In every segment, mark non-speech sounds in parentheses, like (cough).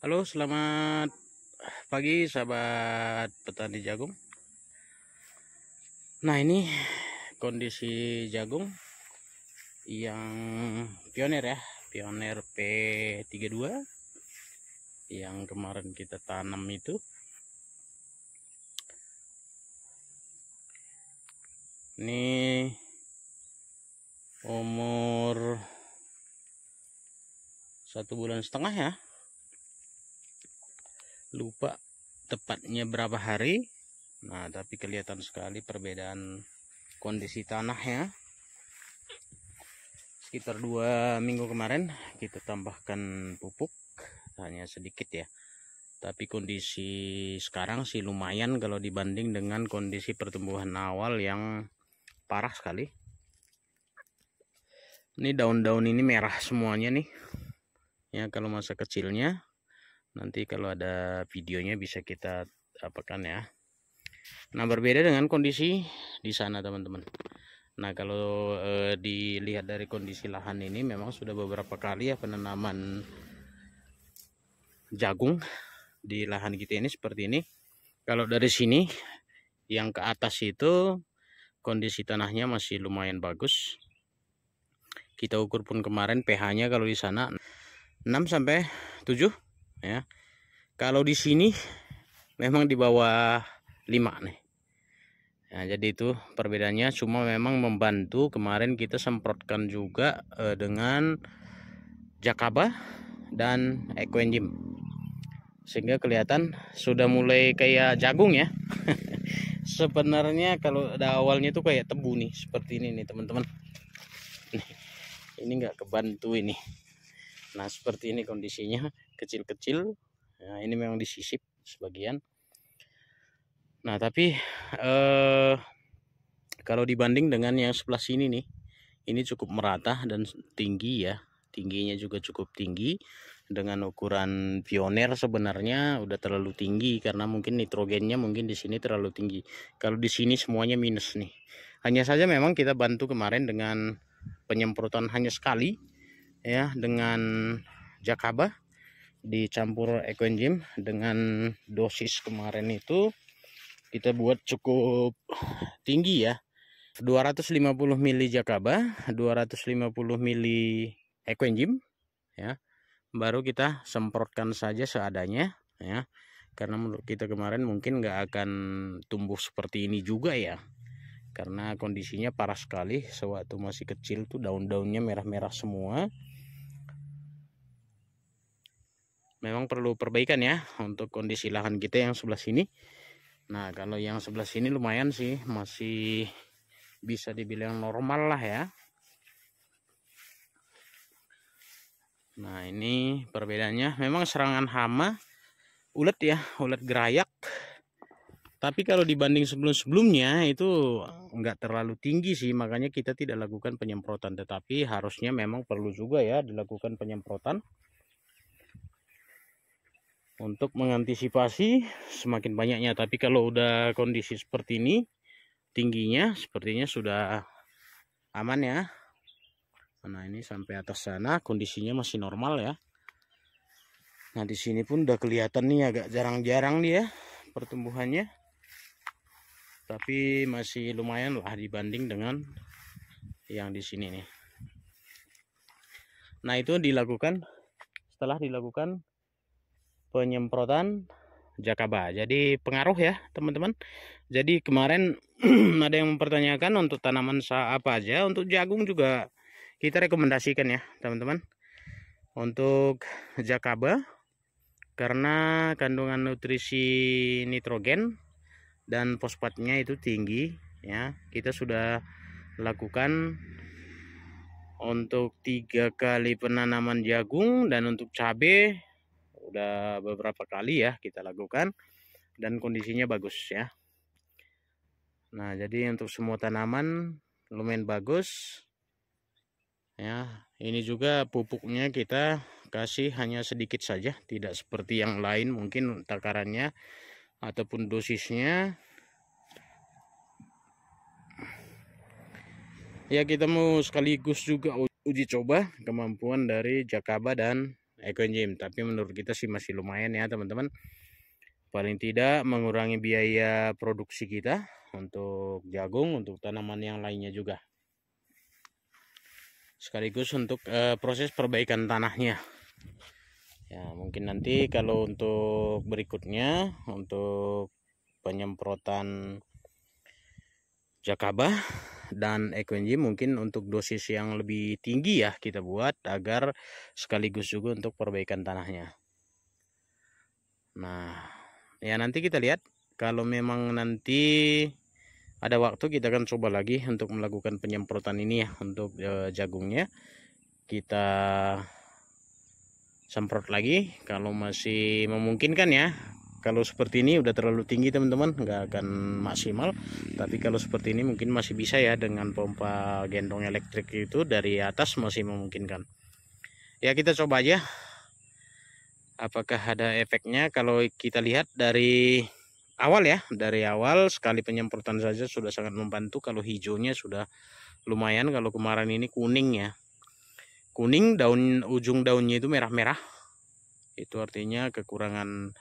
Halo, selamat pagi sahabat petani jagung. Nah, ini kondisi jagung yang pioner ya, pioner P32 yang kemarin kita tanam itu. Ini umur satu bulan setengah ya lupa tepatnya berapa hari nah tapi kelihatan sekali perbedaan kondisi tanahnya sekitar dua minggu kemarin kita tambahkan pupuk hanya sedikit ya tapi kondisi sekarang sih lumayan kalau dibanding dengan kondisi pertumbuhan awal yang parah sekali ini daun-daun ini merah semuanya nih ya kalau masa kecilnya nanti kalau ada videonya bisa kita apakan ya nah berbeda dengan kondisi di sana teman-teman nah kalau e, dilihat dari kondisi lahan ini memang sudah beberapa kali ya penanaman jagung di lahan kita ini seperti ini kalau dari sini yang ke atas itu kondisi tanahnya masih lumayan bagus kita ukur pun kemarin pH nya kalau di sana 6 sampai 7 ya kalau di sini memang di bawah 5 nih Nah, jadi itu perbedaannya cuma memang membantu kemarin kita semprotkan juga eh, dengan Jakaba dan Ecoenzim sehingga kelihatan sudah mulai kayak jagung ya (laughs) sebenarnya kalau ada awalnya itu kayak tebu nih seperti ini nih teman-teman ini nggak kebantu ini Nah seperti ini kondisinya kecil-kecil. Nah, ini memang disisip sebagian. Nah tapi eh, kalau dibanding dengan yang sebelah sini nih, ini cukup merata dan tinggi ya. Tingginya juga cukup tinggi dengan ukuran pioner sebenarnya udah terlalu tinggi karena mungkin nitrogennya mungkin di sini terlalu tinggi. Kalau di sini semuanya minus nih. Hanya saja memang kita bantu kemarin dengan penyemprotan hanya sekali ya dengan jakaba dicampur ekoenzim dengan dosis kemarin itu kita buat cukup tinggi ya 250 mili jakaba 250 mili ekoenzim ya baru kita semprotkan saja seadanya ya karena menurut kita kemarin mungkin nggak akan tumbuh seperti ini juga ya karena kondisinya parah sekali sewaktu masih kecil tuh daun-daunnya merah-merah semua memang perlu perbaikan ya untuk kondisi lahan kita yang sebelah sini nah kalau yang sebelah sini lumayan sih masih bisa dibilang normal lah ya nah ini perbedaannya memang serangan hama ulet ya ulet gerayak tapi kalau dibanding sebelum-sebelumnya itu nggak terlalu tinggi sih makanya kita tidak lakukan penyemprotan tetapi harusnya memang perlu juga ya dilakukan penyemprotan untuk mengantisipasi semakin banyaknya tapi kalau udah kondisi seperti ini tingginya sepertinya sudah aman ya nah ini sampai atas sana kondisinya masih normal ya nah di sini pun udah kelihatan nih agak jarang-jarang dia ya pertumbuhannya tapi masih lumayan lah dibanding dengan yang di sini nih. Nah, itu dilakukan setelah dilakukan penyemprotan jakaba. Jadi pengaruh ya teman-teman. Jadi kemarin (clears throat) ada yang mempertanyakan untuk tanaman apa aja. Untuk jagung juga kita rekomendasikan ya teman-teman. Untuk jakaba karena kandungan nutrisi nitrogen dan fosfatnya itu tinggi ya. Kita sudah lakukan untuk tiga kali penanaman jagung dan untuk cabai udah beberapa kali ya kita lakukan dan kondisinya bagus ya nah jadi untuk semua tanaman lumayan bagus ya ini juga pupuknya kita kasih hanya sedikit saja tidak seperti yang lain mungkin takarannya ataupun dosisnya ya kita mau sekaligus juga uji coba kemampuan dari Jakaba dan Eco Gym tapi menurut kita sih masih lumayan ya teman-teman paling tidak mengurangi biaya produksi kita untuk jagung untuk tanaman yang lainnya juga sekaligus untuk e, proses perbaikan tanahnya ya mungkin nanti kalau untuk berikutnya untuk penyemprotan jakabah dan equenzy mungkin untuk dosis yang lebih tinggi ya kita buat agar sekaligus juga untuk perbaikan tanahnya nah ya nanti kita lihat kalau memang nanti ada waktu kita akan coba lagi untuk melakukan penyemprotan ini ya untuk eh, jagungnya kita semprot lagi kalau masih memungkinkan ya kalau seperti ini udah terlalu tinggi teman-teman nggak akan maksimal tapi kalau seperti ini mungkin masih bisa ya dengan pompa gendong elektrik itu dari atas masih memungkinkan ya kita coba aja apakah ada efeknya kalau kita lihat dari awal ya dari awal sekali penyemprotan saja sudah sangat membantu kalau hijaunya sudah lumayan kalau kemarin ini kuning ya kuning daun ujung daunnya itu merah-merah itu artinya kekurangan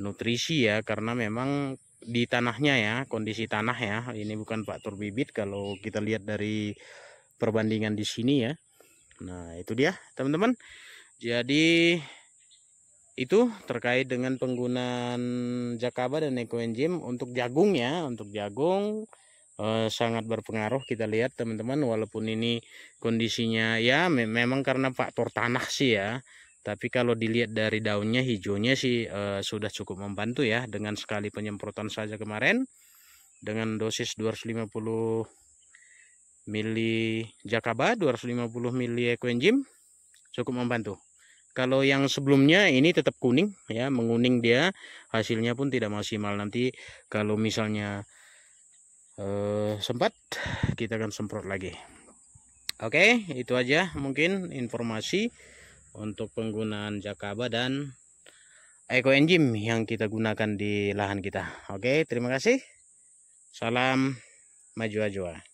nutrisi ya karena memang di tanahnya ya kondisi tanah ya ini bukan faktor bibit kalau kita lihat dari perbandingan di sini ya nah itu dia teman-teman jadi itu terkait dengan penggunaan jakaba dan ekoenzim untuk jagung ya untuk jagung eh, sangat berpengaruh kita lihat teman-teman walaupun ini kondisinya ya me memang karena faktor tanah sih ya tapi kalau dilihat dari daunnya hijaunya sih e, sudah cukup membantu ya dengan sekali penyemprotan saja kemarin dengan dosis 250 mili jakaba 250 mili ekoenzim cukup membantu kalau yang sebelumnya ini tetap kuning ya menguning dia hasilnya pun tidak maksimal nanti kalau misalnya e, sempat kita akan semprot lagi Oke, itu aja mungkin informasi untuk penggunaan jakaba dan eco engine yang kita gunakan di lahan kita. Oke, terima kasih. Salam maju ajuah